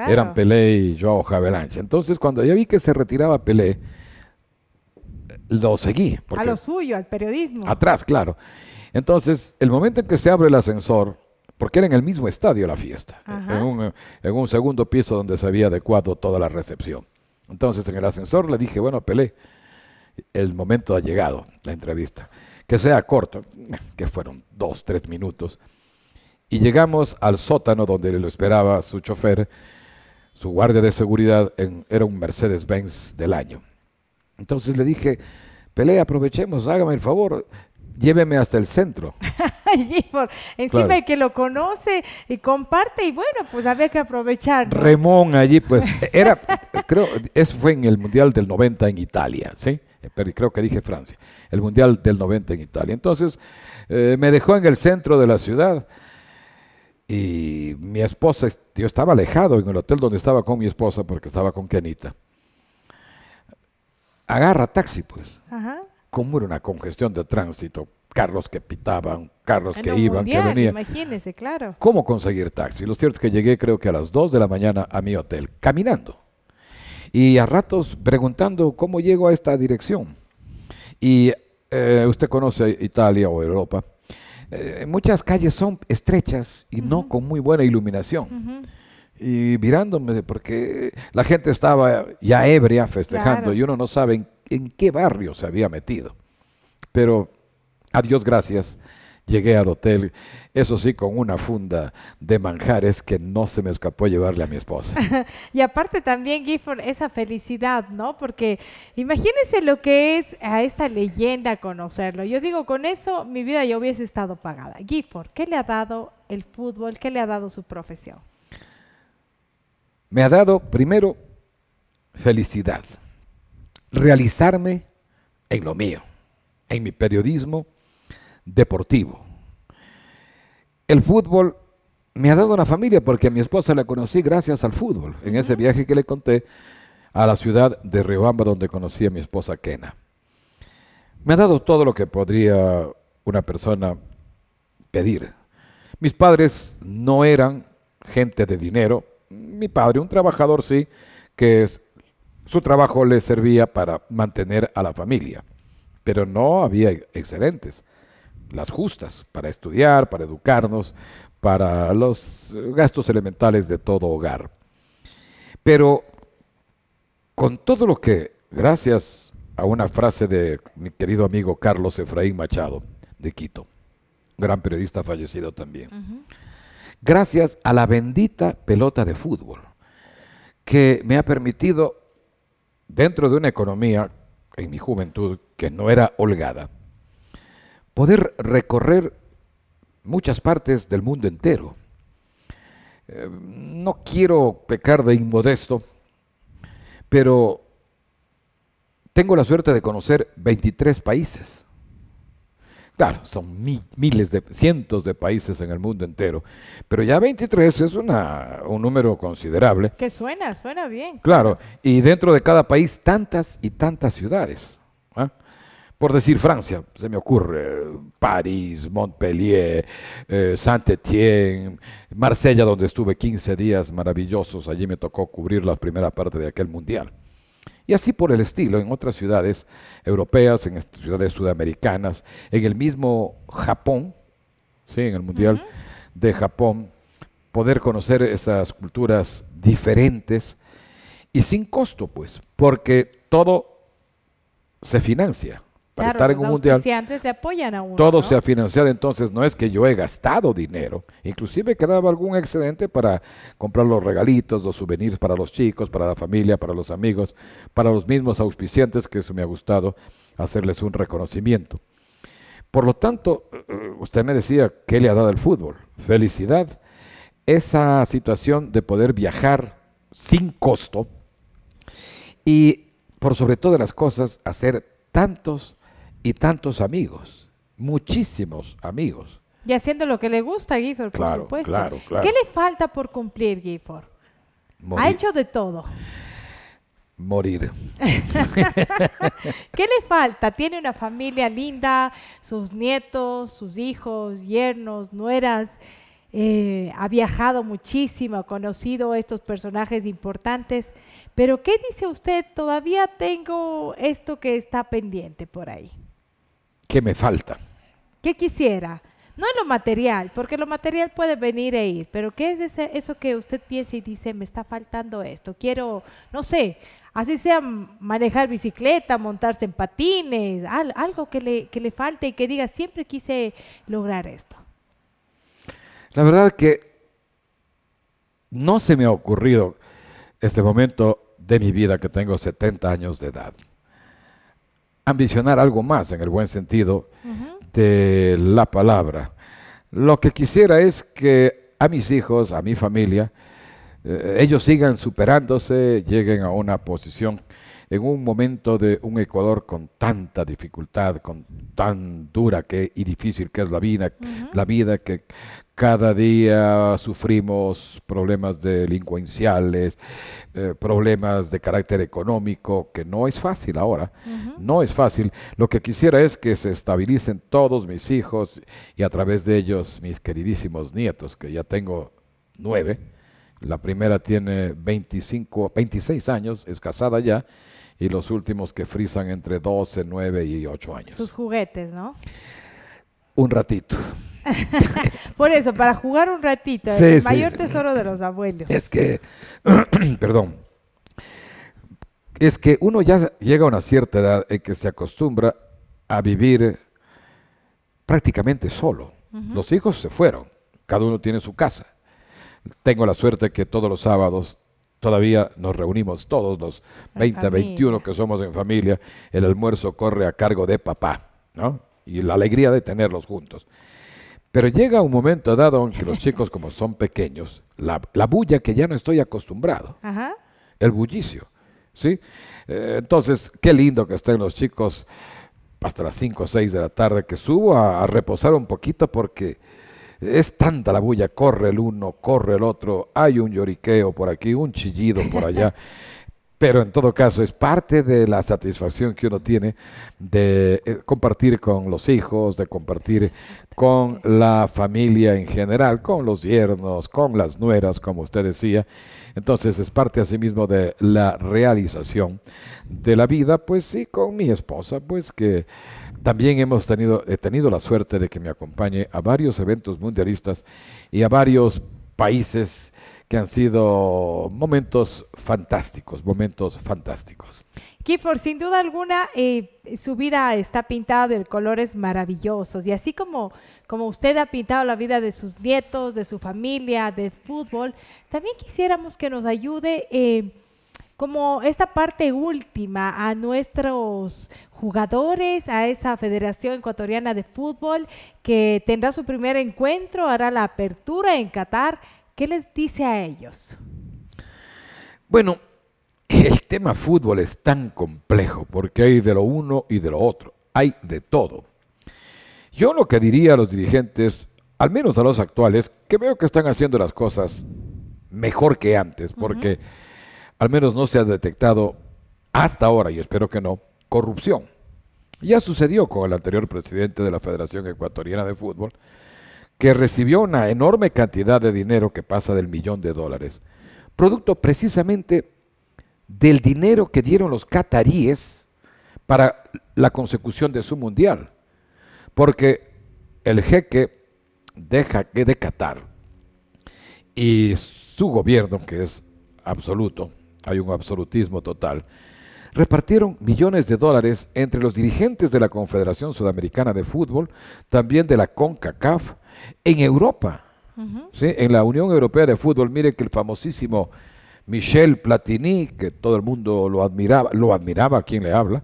eran Pelé y Joao Javelin. Entonces cuando yo vi que se retiraba Pelé, lo seguí. a lo suyo, al periodismo. Atrás, claro. Entonces, el momento en que se abre el ascensor, porque era en el mismo estadio la fiesta, en un, en un, segundo piso donde se había adecuado toda la recepción. Entonces, en el ascensor le dije, bueno, Pelé, el momento ha llegado, la entrevista. Que sea corto, que fueron dos, tres minutos. Y llegamos al sótano donde lo esperaba su chofer, su guardia de seguridad, era un Mercedes-Benz del año entonces le dije, pelea, aprovechemos, hágame el favor, lléveme hasta el centro. encima de que lo conoce y comparte, y bueno, pues había que aprovechar. Remón allí, pues, era, creo, eso fue en el Mundial del 90 en Italia, ¿sí? Pero creo que dije Francia, el Mundial del 90 en Italia. Entonces, eh, me dejó en el centro de la ciudad y mi esposa, yo estaba alejado en el hotel donde estaba con mi esposa porque estaba con Kenita agarra taxi, pues. Ajá. ¿Cómo era una congestión de tránsito? Carros que pitaban, carros ah, que iban, que venían. Imagínese, claro. ¿Cómo conseguir taxi? Lo cierto es que llegué creo que a las 2 de la mañana a mi hotel, caminando. Y a ratos preguntando cómo llego a esta dirección. Y eh, usted conoce Italia o Europa. Eh, muchas calles son estrechas y no con muy buena iluminación y mirándome, porque la gente estaba ya ebria festejando y uno no sabe en, qué barrio se había metido. Pero a Dios gracias, llegué al hotel, eso sí, con una funda de manjares que no se me escapó llevarle a mi esposa. y aparte también, Gifford, esa felicidad, ¿no? Porque imagínese lo que es a esta leyenda conocerlo. Yo digo, con eso mi vida ya hubiese estado pagada. Gifford, ¿qué le ha dado el fútbol? ¿Qué le ha dado su profesión? me ha dado primero felicidad, realizarme en lo mío, en mi periodismo deportivo. El fútbol me ha dado una familia porque a mi esposa la conocí gracias al fútbol, en ese viaje que le conté a la ciudad de Riobamba donde conocí a mi esposa Kena. Me ha dado todo lo que podría una persona pedir. Mis padres no eran gente de dinero, mi padre, un trabajador sí, que su trabajo le servía para mantener a la familia, pero no había excedentes, las justas, para estudiar, para educarnos, para los gastos elementales de todo hogar. Pero con todo lo que, gracias a una frase de mi querido amigo Carlos Efraín Machado de Quito, gran periodista fallecido también, gracias a la bendita pelota de fútbol, que me ha permitido, dentro de una economía en mi juventud que no era holgada, poder recorrer muchas partes del mundo entero. Eh, no quiero pecar de inmodesto, pero tengo la suerte de conocer 23 países Claro, son miles de, cientos de países en el mundo entero. Pero ya 23 es un número considerable. Que suena, suena bien. Claro, y dentro de cada país tantas y tantas ciudades. ¿ah? Por decir Francia, se me ocurre, París, Montpellier, eh, Saint-Étienne, Marsella, donde estuve 15 días maravillosos. Allí me tocó cubrir la primera parte de aquel mundial. Y así por el estilo, en otras ciudades europeas, en ciudades sudamericanas, en el mismo Japón, ¿sí? en el Mundial de Japón, poder conocer esas culturas diferentes y sin costo, pues, porque todo se financia para estar en un mundial. Te apoyan a uno, todo se ha financiado, entonces no es que yo he gastado dinero. Inclusive quedaba algún excedente para comprar los regalitos, los souvenirs para los chicos, para la familia, para los amigos, para los mismos auspiciantes, que eso me ha gustado hacerles un reconocimiento. Por lo tanto, eh, usted me decía, que le ha dado el fútbol? Felicidad. Esa situación de poder viajar sin costo y, por sobre todas las cosas, hacer tantos y tantos amigos, muchísimos amigos. Y haciendo lo que le gusta a Gifford, por supuesto. Claro, claro. ¿Qué le falta por cumplir, Gifford? Ha hecho de todo. Morir. ¿Qué le falta? Tiene una familia linda, sus nietos, sus hijos, yernos, nueras. Eh, ha viajado muchísimo, ha conocido estos personajes importantes. Pero ¿qué dice usted? Todavía tengo esto que está pendiente por ahí. ¿Qué me falta? ¿Qué quisiera? No en lo material, porque lo material puede venir e ir, pero ¿qué es ese, eso que usted piensa y dice, me está faltando esto? Quiero, no sé, así sea manejar bicicleta, montarse en patines, algo que le, que le falte y que diga, siempre quise lograr esto. La verdad que no se me ha ocurrido este momento de mi vida que tengo 70 años de edad ambicionar algo más en el buen sentido de la palabra. Lo que quisiera es que a mis hijos, a mi familia, eh, ellos sigan superándose, lleguen a una posición en un momento de un Ecuador con tanta dificultad, con tan dura que, y difícil que es la vida, la vida que cada día sufrimos problemas delincuenciales, eh, problemas de carácter económico, que no es fácil ahora, no es fácil. Lo que quisiera es que se estabilicen todos mis hijos y a través de ellos mis queridísimos nietos, que ya tengo nueve. La primera tiene 25, 26 años, es casada ya, y los últimos que frisan entre 12, 9 y 8 años. Sus juguetes, ¿no? Un ratito. Por eso, para jugar un ratito, el mayor tesoro de los abuelos. Es que, perdón, es que uno ya llega a una cierta edad en que se acostumbra a vivir prácticamente solo. Los hijos se fueron, cada uno tiene su casa. Tengo la suerte que todos los sábados todavía nos reunimos todos los 20, 21 que somos en familia. El almuerzo corre a cargo de papá, ¿no? Y la alegría de tenerlos juntos. Pero llega un momento dado en que los chicos, como son pequeños, la, bulla que ya no estoy acostumbrado, el bullicio, ¿sí? Eh, entonces, qué lindo que estén los chicos hasta las 5 o 6 de la tarde, que subo a, a, reposar un poquito porque es tanta la bulla, corre el uno, corre el otro, hay un lloriqueo por aquí, un chillido por allá. pero en todo caso es parte de la satisfacción que uno tiene de eh, compartir con los hijos, de compartir con la familia en general, con los yernos, con las nueras, como usted decía. Entonces es parte asimismo de la realización de la vida, pues sí, con mi esposa, pues que también hemos tenido, he tenido la suerte de que me acompañe a varios eventos mundialistas y a varios países que han sido momentos fantásticos, momentos fantásticos. Kifor, sin duda alguna, eh, su vida está pintada de colores maravillosos y así como, como usted ha pintado la vida de sus nietos, de su familia, de fútbol, también quisiéramos que nos ayude... Eh, como esta parte última a nuestros jugadores, a esa Federación Ecuatoriana de Fútbol que tendrá su primer encuentro, hará la apertura en Qatar ¿Qué les dice a ellos? Bueno, el tema fútbol es tan complejo porque hay de lo uno y de lo otro, hay de todo. Yo lo que diría a los dirigentes, al menos a los actuales, que veo que están haciendo las cosas mejor que antes, porque al menos no se ha detectado hasta ahora, y espero que no, corrupción. Ya sucedió con el anterior presidente de la Federación Ecuatoriana de Fútbol, que recibió una enorme cantidad de dinero que pasa del millón de dólares, producto precisamente del dinero que dieron los cataríes para la consecución de su mundial. Porque el jeque deja que de Qatar y su gobierno, que es absoluto, hay un absolutismo total, repartieron millones de dólares entre los dirigentes de la Confederación Sudamericana de Fútbol, también de la CONCACAF, en Europa, en la Unión Europea de Fútbol. Mire que el famosísimo Michel Platini, que todo el mundo lo admiraba, lo admiraba a quien le habla,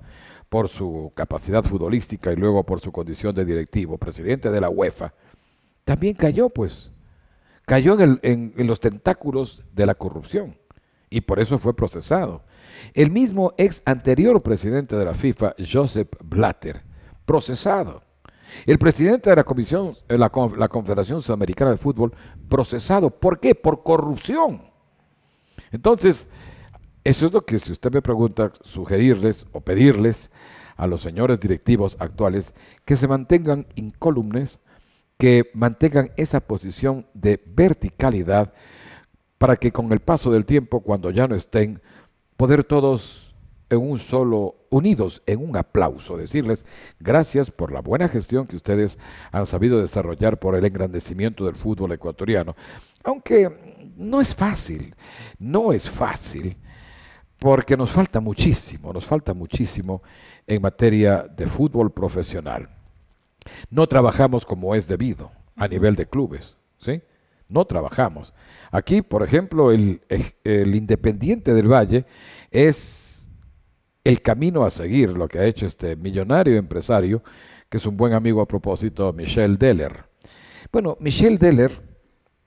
por su capacidad futbolística y luego por su condición de directivo, presidente de la UEFA, también cayó, pues, cayó en, en los tentáculos de la corrupción y por eso fue procesado. El mismo ex anterior presidente de la FIFA, Joseph Blatter, procesado. El presidente de la Comisión, eh, la, Confederación Sudamericana de Fútbol, procesado. ¿Por qué? Por corrupción. Entonces, eso es lo que si usted me pregunta, sugerirles o pedirles a los señores directivos actuales que se mantengan incólumes, que mantengan esa posición de verticalidad para que con el paso del tiempo, cuando ya no estén, poder todos en un solo, unidos en un aplauso, decirles gracias por la buena gestión que ustedes han sabido desarrollar por el engrandecimiento del fútbol ecuatoriano. Aunque no es fácil, no es fácil, porque nos falta muchísimo, nos falta muchísimo en materia de fútbol profesional. No trabajamos como es debido a nivel de clubes, ¿sí? No trabajamos. Aquí, por ejemplo, el, el Independiente del Valle es el camino a seguir, lo que ha hecho este millonario empresario, que es un buen amigo a propósito, Michel Deller. Bueno, Michel Deller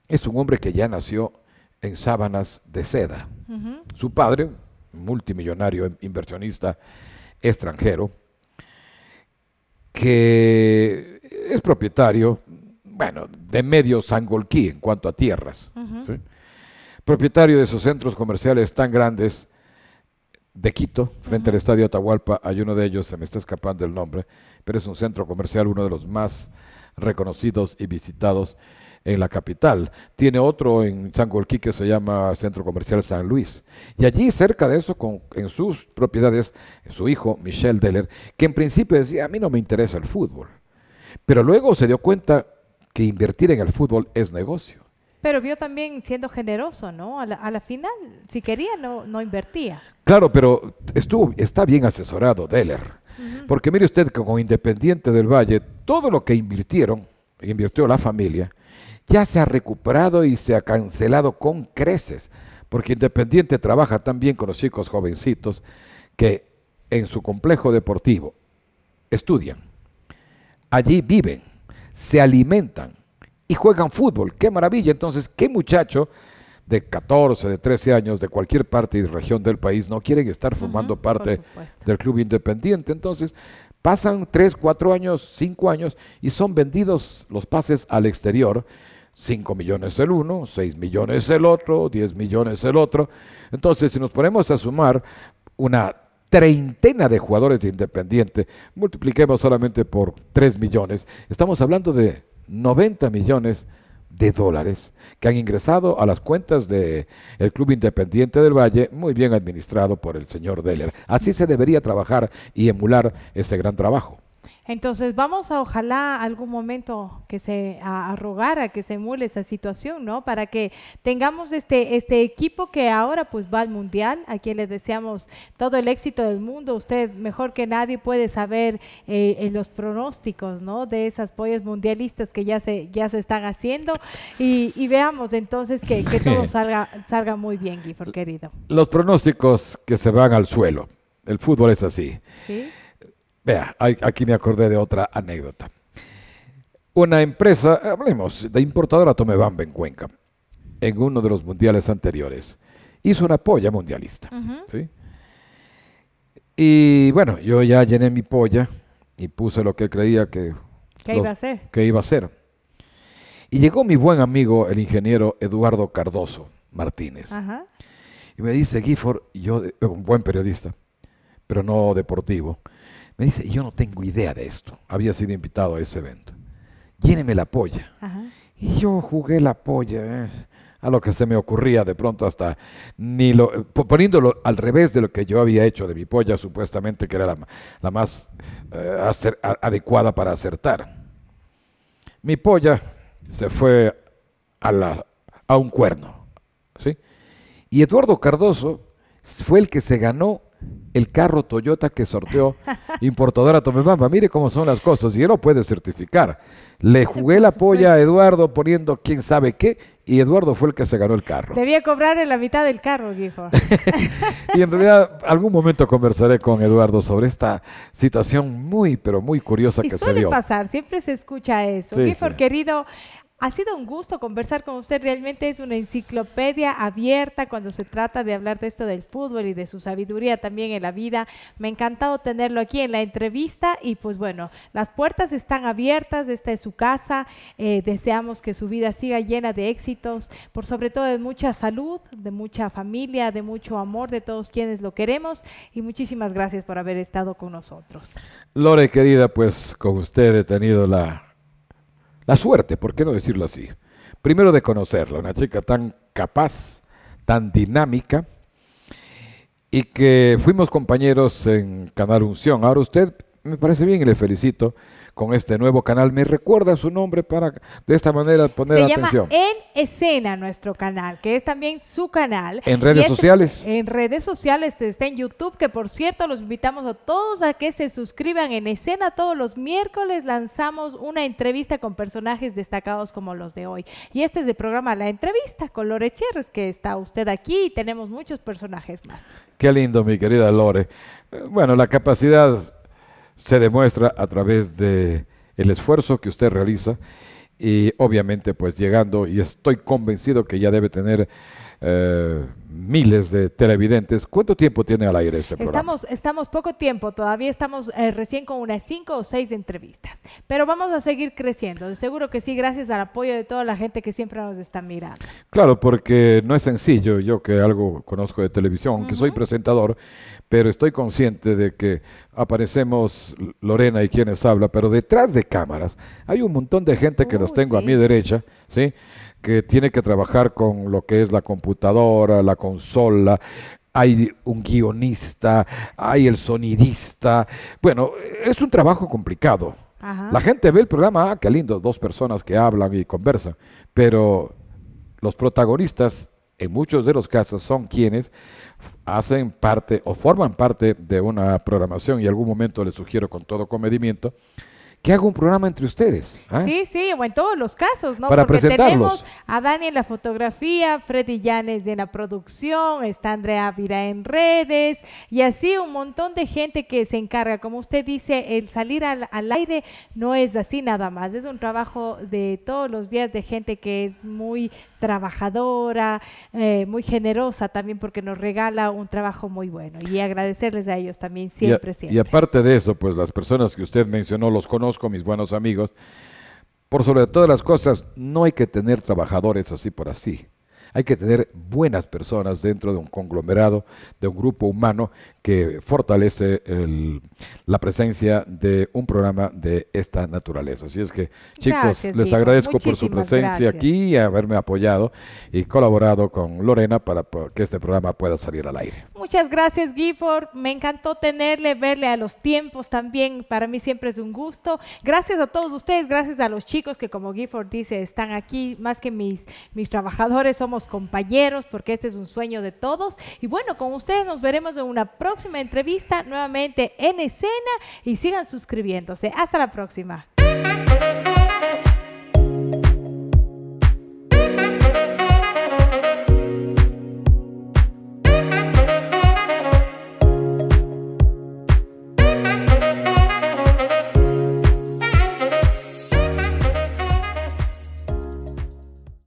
es un hombre que ya nació en sábanas de seda. Su padre, multimillonario em, inversionista extranjero, que es propietario, bueno, de medio Sangolquí en cuanto a tierras, propietario de esos centros comerciales tan grandes de Quito, frente al Estadio Atahualpa, hay uno de ellos, se me está escapando el nombre, pero es un centro comercial, uno de los más reconocidos y visitados en la capital. Tiene otro en Sangolquí que se llama Centro Comercial San Luis. Y allí, cerca de eso, en sus propiedades, su hijo, Michel Deller, que en principio decía, a mí no me interesa el fútbol. Pero luego se dio cuenta que invertir en el fútbol es negocio. Pero vio también siendo generoso, ¿no? A la, final, si quería, no, invertía. Claro, pero estuvo, está bien asesorado Deller. Porque mire usted, como Independiente del Valle, todo lo que invirtieron, invirtió la familia, ya se ha recuperado y se ha cancelado con creces. Porque Independiente trabaja también con los chicos jovencitos que en su complejo deportivo estudian, allí viven, se alimentan, y juegan fútbol. ¡Qué maravilla! Entonces, ¿qué muchacho de 14, de 13 años, de cualquier parte y región del país, no quieren estar formando parte del club independiente? Entonces, pasan 3, 4 años, 5 años y son vendidos los pases al exterior. 5 millones el uno, 6 millones el otro, 10 millones el otro. Entonces, si nos ponemos a sumar una treintena de jugadores de Independiente, multipliquemos solamente por 3 millones, estamos hablando de 90 millones de dólares que han ingresado a las cuentas del el Club Independiente del Valle, muy bien administrado por el señor Deller. Así se debería trabajar y emular este gran trabajo. Entonces vamos a ojalá algún momento que se arrogara, que se emule esa situación, ¿no? Para que tengamos este, este equipo que ahora pues va al Mundial, a quien le deseamos todo el éxito del mundo. Usted mejor que nadie puede saber eh, en los pronósticos, ¿no? De esas pollas mundialistas que ya se, ya se están haciendo y, veamos entonces que, todo salga, salga muy bien, Gifford, querido. Los pronósticos que se van al suelo. El fútbol es así. ¿Sí? Vea, aquí me acordé de otra anécdota. Una empresa, hablemos, de importadora Tomebamba en Cuenca, en uno de los mundiales anteriores, hizo una polla mundialista. Y bueno, yo ya llené mi polla y puse lo que creía que... iba a ser? Que iba a ser. Y llegó mi buen amigo, el ingeniero Eduardo Cardoso Martínez. Y me dice, Gifford, yo, eh, un buen periodista, pero no deportivo, me dice, yo no tengo idea de esto. Había sido invitado a ese evento. Lléneme la polla. Y yo jugué la polla. ¿eh? a lo que se me ocurría de pronto hasta ni eh, poniéndolo al revés de lo que yo había hecho de mi polla supuestamente que era la, más eh, adecuada para acertar mi polla se fue a, a un cuerno ¿sí? y Eduardo Cardoso fue el que se ganó el carro Toyota que sorteó importadora Tomebamba. Mire cómo son las cosas y él lo puede certificar. Le jugué la polla a Eduardo poniendo quién sabe qué y Eduardo fue el que se ganó el carro. Debía cobrar en la mitad del carro, dijo. y en realidad algún momento conversaré con Eduardo sobre esta situación muy, pero muy curiosa que se dio. suele pasar, siempre se escucha eso. Sí, querido, ha sido un gusto conversar con usted. Realmente es una enciclopedia abierta cuando se trata de hablar de esto del fútbol y de su sabiduría también en la vida. Me ha encantado tenerlo aquí en la entrevista y pues bueno, las puertas están abiertas, esta es su casa. Eh, deseamos que su vida siga llena de éxitos, por sobre todo de mucha salud, de mucha familia, de mucho amor de todos quienes lo queremos y muchísimas gracias por haber estado con nosotros. Lore, querida, pues con usted he tenido la la suerte, ¿por qué no decirlo así? Primero de conocerla, una chica tan capaz, tan dinámica, y que fuimos compañeros en Canal Unción. Ahora usted me parece bien y le felicito, con este nuevo canal. ¿Me recuerda su nombre para de esta manera poner Se atención? Llama en Escena nuestro canal, que es también su canal. En redes este sociales. En redes sociales, este, está en YouTube, que por cierto los invitamos a todos a que se suscriban en Escena. Todos los miércoles lanzamos una entrevista con personajes destacados como los de hoy. Y este es el programa La Entrevista con Lore Cherres, que está usted aquí y tenemos muchos personajes más. Qué lindo, mi querida Lore. Eh, bueno, la capacidad se demuestra a través de el esfuerzo que usted realiza y obviamente pues llegando y estoy convencido que ya debe tener eh, miles de televidentes. ¿Cuánto tiempo tiene al aire este programa? Estamos, poco tiempo, todavía estamos eh, recién con unas cinco o seis entrevistas, pero vamos a seguir creciendo, seguro que sí, gracias al apoyo de toda la gente que siempre nos está mirando. Claro, porque no es sencillo, yo que algo conozco de televisión, que soy presentador, pero estoy consciente de que aparecemos Lorena y quienes habla, pero detrás de cámaras hay un montón de gente que los oh, tengo a mi derecha, ¿sí? que tiene que trabajar con lo que es la computadora, la consola, hay un guionista, hay el sonidista. Bueno, es un trabajo complicado. La gente ve el programa, ah, qué lindo, dos personas que hablan y conversan, pero los protagonistas en muchos de los casos son quienes hacen parte o forman parte de una programación y algún momento les sugiero con todo comedimiento que haga un programa entre ustedes. ¿ah? Sí, sí, o en todos los casos, ¿no? Para Porque presentarlos. tenemos a Dani en la fotografía, Freddy Llanes en la producción, está Andrea Ávila en redes, y así un montón de gente que se encarga. Como usted dice, el salir al, al aire no es así nada más, es un trabajo de todos los días de gente que es muy trabajadora, eh, muy generosa también porque nos regala un trabajo muy bueno y agradecerles a ellos también siempre, y siempre. Y aparte de eso, pues las personas que usted mencionó, los conozco, mis buenos amigos, por sobre todas las cosas, no hay que tener trabajadores así por así. Hay que tener buenas personas dentro de un conglomerado, de un grupo humano que fortalece la presencia de un programa de esta naturaleza. Así es que, chicos, les agradezco por su presencia aquí y haberme apoyado y colaborado con Lorena para que este programa pueda salir al aire. Muchas gracias, Gifford. Me encantó tenerle, verle a los tiempos también. Para mí siempre es un gusto. Gracias a todos ustedes, gracias a los chicos que, como Gifford dice, están aquí. Más que mis, mis trabajadores, somos compañeros, porque este es un sueño de todos. Y bueno, con ustedes nos veremos en una próxima entrevista nuevamente en escena y sigan suscribiéndose. Hasta la próxima.